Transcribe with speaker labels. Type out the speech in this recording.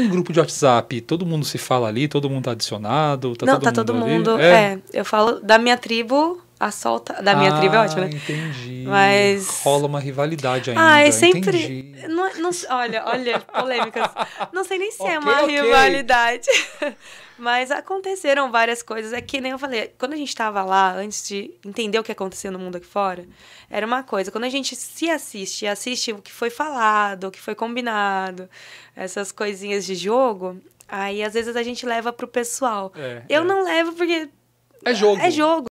Speaker 1: Em grupo de WhatsApp, todo mundo se fala ali, todo mundo tá adicionado, tá Não, todo tá mundo todo mundo, ali? é. é.
Speaker 2: Eu falo da minha tribo, a solta da minha ah, tribo é ah, ótimo, né? Entendi.
Speaker 1: Mas rola uma rivalidade ainda. Ah, é sempre.
Speaker 2: Não, não, olha, olha polêmicas. Não sei nem se é okay, é uma okay. rivalidade. Mas aconteceram várias coisas. É que nem eu falei, quando a gente estava lá, antes de entender o que aconteceu no mundo aqui fora, era uma coisa. Quando a gente se assiste, assiste o que foi falado, o que foi combinado, essas coisinhas de jogo, aí às vezes a gente leva pro pessoal. É, eu é. não levo porque. É jogo. É jogo.